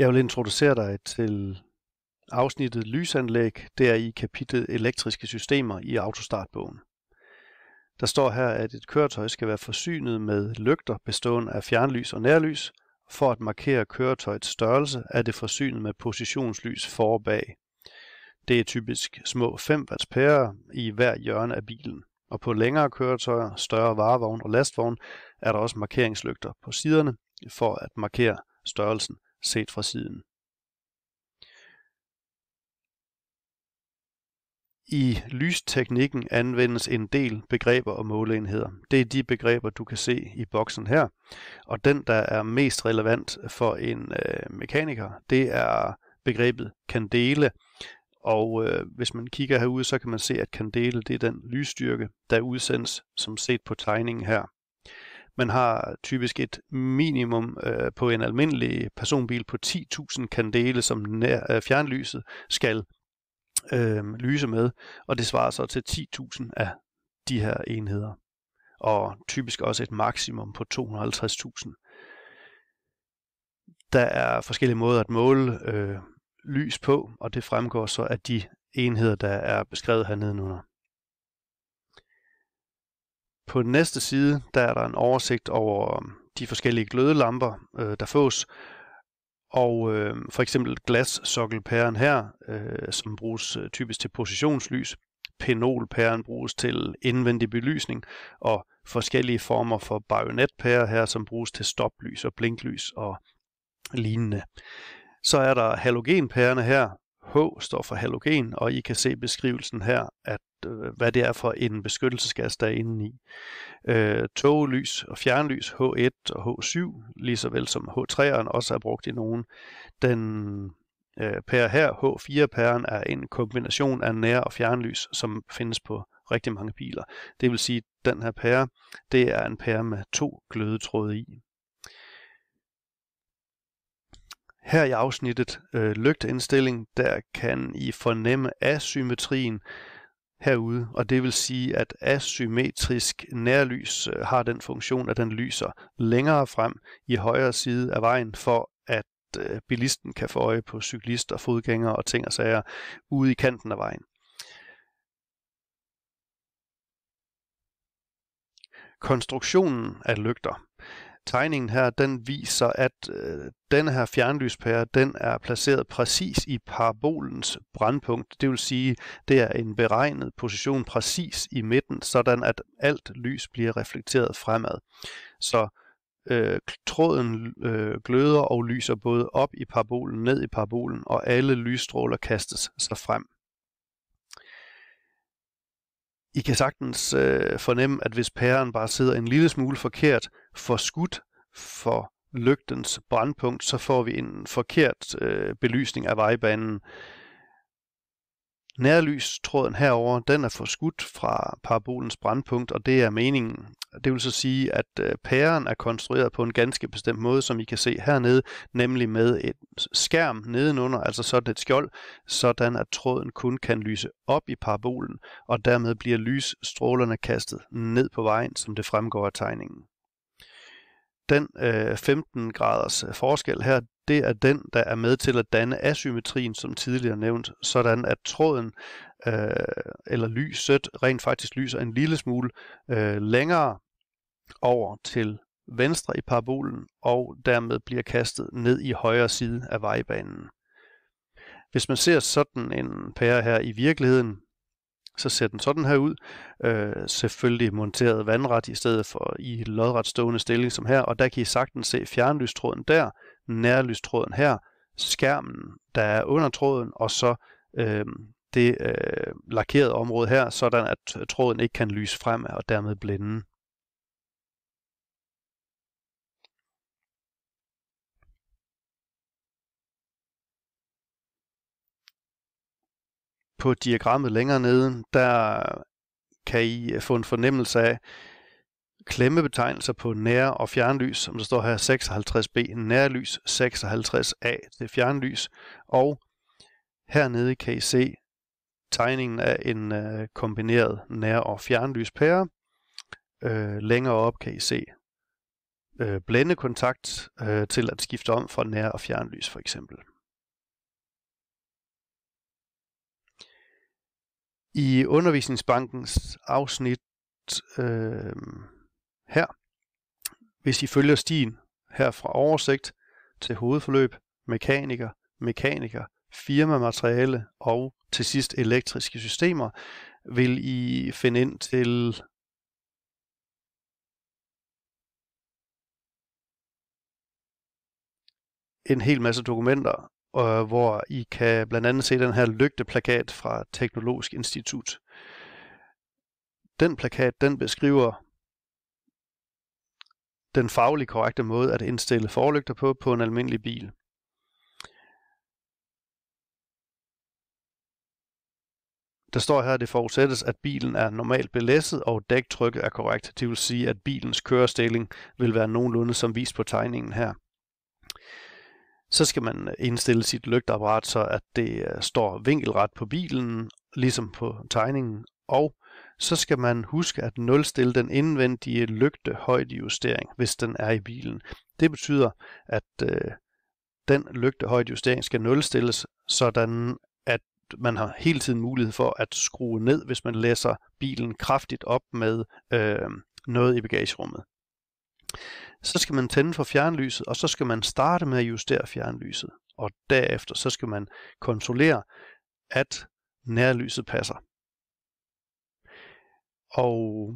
Jeg vil introducere dig til afsnittet Lysanlæg, der i kapitlet Elektriske systemer i autostartbogen. Der står her, at et køretøj skal være forsynet med lygter bestående af fjernlys og nærlys. For at markere køretøjets størrelse er det forsynet med positionslys for og bag. Det er typisk små 5 watts pærer i hver hjørne af bilen. Og på længere køretøjer, større varevogn og lastvogn er der også markeringslygter på siderne for at markere størrelsen set fra siden. I lysteknikken anvendes en del begreber og måleenheder. Det er de begreber, du kan se i boksen her. Og den, der er mest relevant for en øh, mekaniker, det er begrebet kandele. Og øh, hvis man kigger herude, så kan man se, at kandele det er den lysstyrke, der udsendes som set på tegningen her. Man har typisk et minimum øh, på en almindelig personbil på 10.000 kandele, som nær, øh, fjernlyset skal øh, lyse med, og det svarer så til 10.000 af de her enheder. Og typisk også et maksimum på 250.000. Der er forskellige måder at måle øh, lys på, og det fremgår så af de enheder, der er beskrevet hernede under. På den næste side, der er der en oversigt over øhm, de forskellige glødelamper, øh, der fås. Og øh, for eksempel glassokkelpæren her, øh, som bruges øh, typisk til positionslys. Penolpæren bruges til indvendig belysning, og forskellige former for bajonetpærer her, som bruges til stoplys og blinklys og lignende. Så er der halogenpærerne her. H står for halogen, og I kan se beskrivelsen her, at Øh, hvad det er for en beskyttelsesgas, der er inde i. Øh, toglys og fjernlys H1 og H7, lige så vel som H3'eren også er brugt i nogen. Den øh, pære her, H4-pæren, er en kombination af nær- og fjernlys, som findes på rigtig mange biler. Det vil sige, at den her pære, det er en pære med to glødetråde i. Her i afsnittet øh, lygteindstilling, der kan I fornemme asymmetrien herude, og det vil sige, at asymmetrisk nærlys øh, har den funktion, at den lyser længere frem i højre side af vejen, for at øh, bilisten kan få øje på cyklister, fodgængere og ting og sager ude i kanten af vejen. Konstruktionen af lygter tegningen her, den viser, at øh, den her fjernlyspære, den er placeret præcis i parabolens brandpunkt. Det vil sige, det er en beregnet position præcis i midten, sådan at alt lys bliver reflekteret fremad. Så øh, tråden øh, gløder og lyser både op i parabolen, ned i parabolen, og alle lysstråler kastes sig frem. I kan sagtens øh, fornemme, at hvis pæren bare sidder en lille smule forkert, skudt for lygtens brandpunkt, så får vi en forkert øh, belysning af vejbanen. Nærlystråden herover, den er forskudt fra parabolens brandpunkt, og det er meningen. Det vil så sige, at øh, pæren er konstrueret på en ganske bestemt måde, som I kan se hernede, nemlig med et skærm nedenunder, altså sådan et skjold, sådan at tråden kun kan lyse op i parabolen, og dermed bliver lysstrålerne kastet ned på vejen, som det fremgår af tegningen den øh, 15 graders øh, forskel her, det er den, der er med til at danne asymmetrien, som tidligere nævnt, sådan at tråden øh, eller lyset rent faktisk lyser en lille smule øh, længere over til venstre i parabolen, og dermed bliver kastet ned i højre side af vejbanen. Hvis man ser sådan en pære her i virkeligheden, så ser den sådan her ud. Øh, selvfølgelig monteret vandret i stedet for i lodret stående stilling som her, og der kan I sagtens se fjernlystråden der, nærlystråden her, skærmen, der er under tråden, og så øh, det øh, lakerede område her, sådan at tråden ikke kan lyse frem og dermed blænde. på diagrammet længere nede, der kan I øh, få en fornemmelse af klemmebetegnelser på nær- og fjernlys, som der står her 56B nærlys, 56A det er fjernlys, og hernede kan I se tegningen af en øh, kombineret nær- og fjernlyspære. Øh, længere op kan I se øh, blændekontakt øh, til at skifte om fra nær- og fjernlys for eksempel. i undervisningsbankens afsnit øh, her. Hvis I følger stien her fra oversigt til hovedforløb, mekaniker, mekaniker, firmamateriale og til sidst elektriske systemer, vil I finde ind til en hel masse dokumenter, øh, hvor I kan blandt andet se den her lygteplakat fra Teknologisk Institut. Den plakat, den beskriver den fagligt korrekte måde at indstille forlygter på på en almindelig bil. Der står her, at det forudsættes, at bilen er normalt belæsset, og dæktrykket er korrekt. Det vil sige, at bilens kørestilling vil være nogenlunde som vist på tegningen her. Så skal man øh, indstille sit lygteapparat, så at det øh, står vinkelret på bilen, ligesom på tegningen, og så skal man huske at nulstille den indvendige lygtehøjdejustering, hvis den er i bilen. Det betyder, at øh, den lygtehøjdejustering skal nulstilles, sådan at man har hele tiden mulighed for at skrue ned, hvis man læser bilen kraftigt op med øh, noget i bagagerummet så skal man tænde for fjernlyset, og så skal man starte med at justere fjernlyset. Og derefter så skal man kontrollere, at nærlyset passer. Og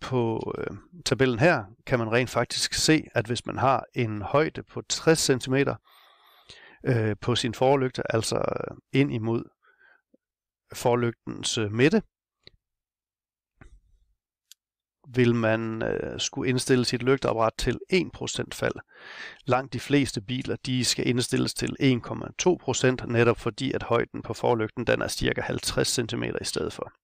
på øh, tabellen her kan man rent faktisk se, at hvis man har en højde på 60 cm øh, på sin forlygte, altså øh, ind imod forlygtens øh, midte, vil man øh, skulle indstille sit lygteapparat til 1% fald. Langt de fleste biler de skal indstilles til 1,2%, netop fordi at højden på forlygten den er cirka 50 cm i stedet for.